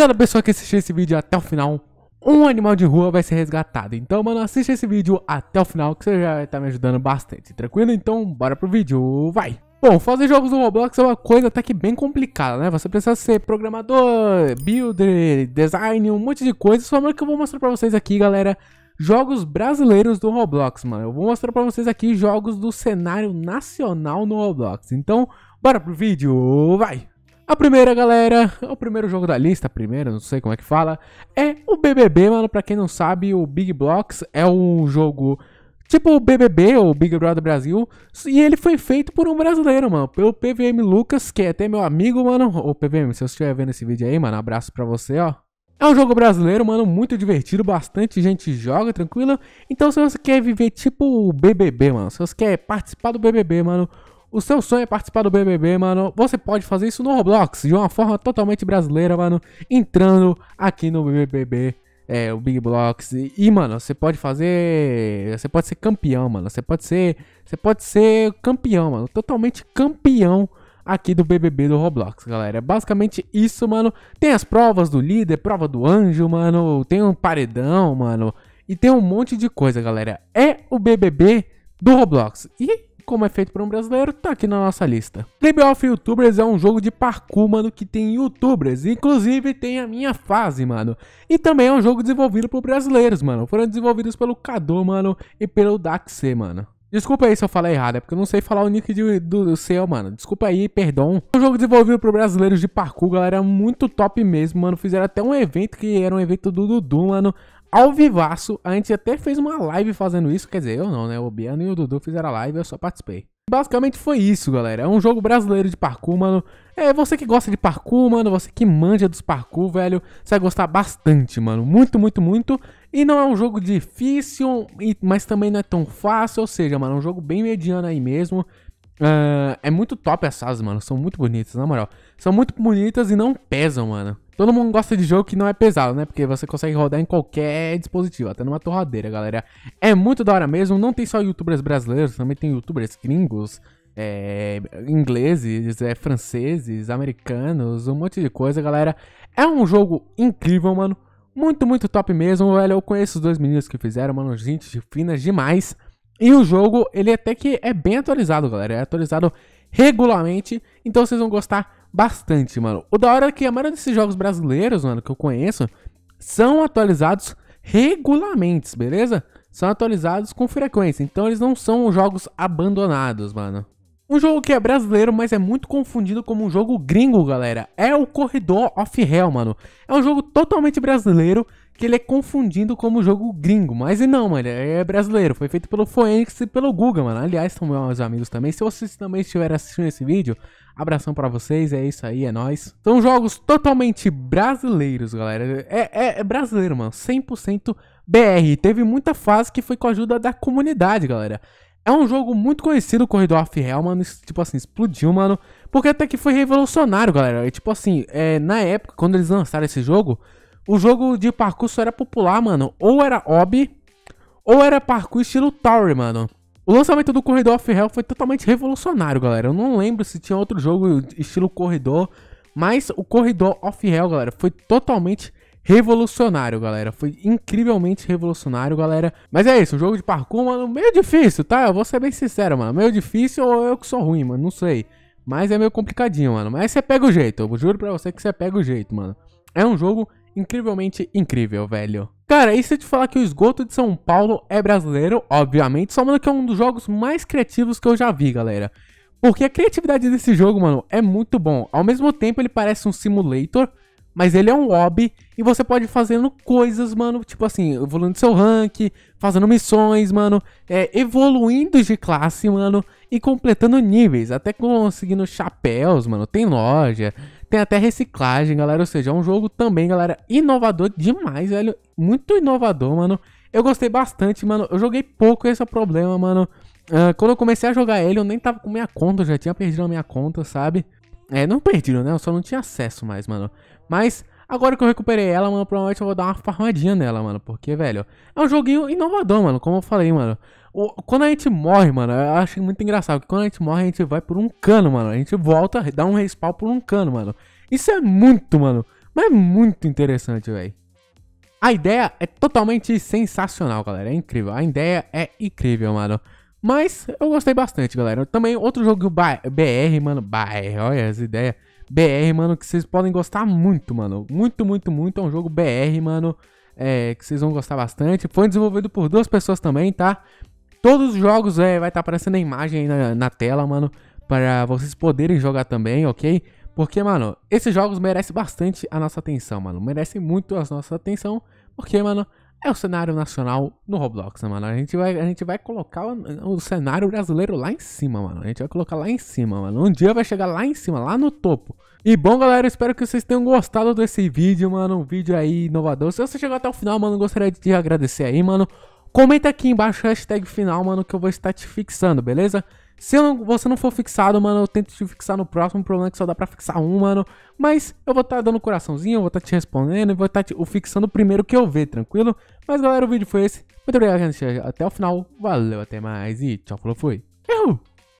Cada pessoa que assistir esse vídeo até o final, um animal de rua vai ser resgatado. Então, mano, assiste esse vídeo até o final que você já vai tá estar me ajudando bastante. Tranquilo? Então, bora pro vídeo. Vai! Bom, fazer jogos no Roblox é uma coisa até que bem complicada, né? Você precisa ser programador, builder, design, um monte de coisa. Só que eu vou mostrar pra vocês aqui, galera, jogos brasileiros do Roblox, mano. Eu vou mostrar pra vocês aqui jogos do cenário nacional no Roblox. Então, bora pro vídeo, vai! A primeira, galera, o primeiro jogo da lista, primeira, não sei como é que fala, é o BBB, mano. Pra quem não sabe, o Big Blocks é um jogo tipo o BBB ou Big Brother Brasil, e ele foi feito por um brasileiro, mano, pelo PVM Lucas, que é até meu amigo, mano. Ô PVM, se você estiver vendo esse vídeo aí, mano, abraço pra você, ó. É um jogo brasileiro, mano, muito divertido, bastante gente joga, tranquilo. Então, se você quer viver tipo o BBB, mano, se você quer participar do BBB, mano, o seu sonho é participar do BBB, mano, você pode fazer isso no Roblox, de uma forma totalmente brasileira, mano, entrando aqui no BBB, é, o Big Blocks. E, e, mano, você pode fazer, você pode ser campeão, mano, você pode ser, você pode ser campeão, mano, totalmente campeão aqui do BBB do Roblox, galera. É basicamente isso, mano. Tem as provas do líder, prova do anjo, mano, tem um paredão, mano, e tem um monte de coisa, galera. É o BBB do Roblox. E como é feito por um brasileiro, tá aqui na nossa lista. Tribe of Youtubers é um jogo de parkour, mano, que tem youtubers, inclusive tem a minha fase, mano. E também é um jogo desenvolvido por brasileiros, mano. Foram desenvolvidos pelo Cadu, mano, e pelo Daxe, mano. Desculpa aí se eu falei errado, é porque eu não sei falar o nick de, do, do, seu, mano. Desculpa aí, perdão. É um jogo desenvolvido por brasileiros de parkour, galera, muito top mesmo, mano. Fizeram até um evento que era um evento do Dudu, mano ao vivaço. A gente até fez uma live fazendo isso. Quer dizer, eu não, né? O Biano e o Dudu fizeram a live, eu só participei. Basicamente foi isso, galera. É um jogo brasileiro de parkour, mano. É, você que gosta de parkour, mano, você que manja dos parkour, velho, você vai gostar bastante, mano. Muito, muito, muito. E não é um jogo difícil, mas também não é tão fácil. Ou seja, mano, é um jogo bem mediano aí mesmo. Uh, é muito top essas, mano. São muito bonitas, na moral. São muito bonitas e não pesam, mano. Todo mundo gosta de jogo que não é pesado, né? Porque você consegue rodar em qualquer dispositivo, até numa torradeira, galera. É muito da hora mesmo. Não tem só youtubers brasileiros, também tem youtubers gringos, é, ingleses, é, franceses, americanos, um monte de coisa, galera. É um jogo incrível, mano. Muito, muito top mesmo, velho. Eu conheço os dois meninos que fizeram, mano. Gente fina demais. E o jogo, ele até que é bem atualizado, galera. É atualizado regularmente. Então vocês vão gostar bastante, mano. O da hora é que a maioria desses jogos brasileiros, mano, que eu conheço, são atualizados regulamente, beleza? São atualizados com frequência, então eles não são jogos abandonados, mano. Um jogo que é brasileiro, mas é muito confundido como um jogo gringo, galera. É o Corridor of Hell, mano. É um jogo totalmente brasileiro, que ele é confundido como jogo gringo. Mas e não, mano, é brasileiro. Foi feito pelo Phoenix e pelo Guga, mano. Aliás, são meus amigos também. Se vocês também estiverem assistindo esse vídeo, abração para vocês. É isso aí, é nóis. São jogos totalmente brasileiros, galera. É, é, é brasileiro, mano. 100% BR. Teve muita fase que foi com a ajuda da comunidade, galera. É um jogo muito conhecido, Corredor of Hell, mano. Tipo assim, explodiu, mano. Porque até que foi revolucionário, galera. E, tipo assim, é, na época, quando eles lançaram esse jogo, o jogo de parkour só era popular, mano. Ou era hobby, ou era parkour estilo Tower, mano. O lançamento do Corredor of Hell foi totalmente revolucionário, galera. Eu não lembro se tinha outro jogo estilo corredor, mas o Corredor of Hell, galera, foi totalmente revolucionário, galera. Foi incrivelmente revolucionário, galera. Mas é isso, um jogo de parkour, mano, meio difícil, tá? Eu vou ser bem sincero, mano. Meio difícil ou eu que sou ruim, mano, não sei. Mas é meio complicadinho, mano. Mas você pega o jeito, eu juro pra você que você pega o jeito, mano. É um jogo incrivelmente incrível, velho. Cara, e se eu te falar que o esgoto de São Paulo é brasileiro, obviamente, só mano que é um dos jogos mais criativos que eu já vi, galera. Porque a criatividade desse jogo, mano, é muito bom. Ao mesmo tempo, ele parece um simulator, mas ele é um hobby e você pode ir fazendo coisas, mano. Tipo assim, evoluindo seu rank, fazendo missões, mano. É, evoluindo de classe, mano. E completando níveis. Até conseguindo chapéus, mano. Tem loja. Tem até reciclagem, galera. Ou seja, é um jogo também, galera. Inovador demais, velho. Muito inovador, mano. Eu gostei bastante, mano. Eu joguei pouco, esse é o problema, mano. Uh, quando eu comecei a jogar ele, eu nem tava com minha conta. Eu já tinha perdido a minha conta, sabe? É, não perdi, né? Eu só não tinha acesso mais, mano. Mas Agora que eu recuperei ela, mano, provavelmente eu vou dar uma farmadinha nela, mano. Porque, velho, é um joguinho inovador, mano. Como eu falei, mano. O, quando a gente morre, mano, eu acho muito engraçado. que quando a gente morre, a gente vai por um cano, mano. A gente volta, dá um respawn por um cano, mano. Isso é muito, mano. Mas é muito interessante, velho. A ideia é totalmente sensacional, galera. É incrível. A ideia é incrível, mano. Mas eu gostei bastante, galera. Também outro jogo BR, mano. BR, olha as ideias. BR, mano, que vocês podem gostar muito, mano. Muito, muito, muito. É um jogo BR, mano. É, que vocês vão gostar bastante. Foi desenvolvido por duas pessoas também, tá? Todos os jogos é, vai estar tá aparecendo a imagem aí na, na tela, mano. Para vocês poderem jogar também, ok? Porque, mano, esses jogos merecem bastante a nossa atenção, mano. Merecem muito a nossa atenção. Porque, mano, é o cenário nacional no Roblox, né, mano? A gente vai, a gente vai colocar o, cenário brasileiro lá em cima, mano. A gente vai colocar lá em cima, mano. Um dia vai chegar lá em cima, lá no topo. E bom, galera, espero que vocês tenham gostado desse vídeo, mano. Um vídeo aí inovador. Se você chegou até o final, mano, gostaria de te agradecer aí, mano. Comenta aqui embaixo hashtag final, mano, que eu vou estar te fixando, beleza? Se não, você não for fixado, mano, eu tento te fixar no próximo. O problema é que só dá pra fixar um, mano. Mas eu vou estar tá dando coraçãozinho, eu vou estar tá te respondendo, eu vou estar tá o fixando primeiro que eu ver, tranquilo? Mas galera, o vídeo foi esse. Muito obrigado, gente. Até o final. Valeu, até mais e tchau, falou, fui.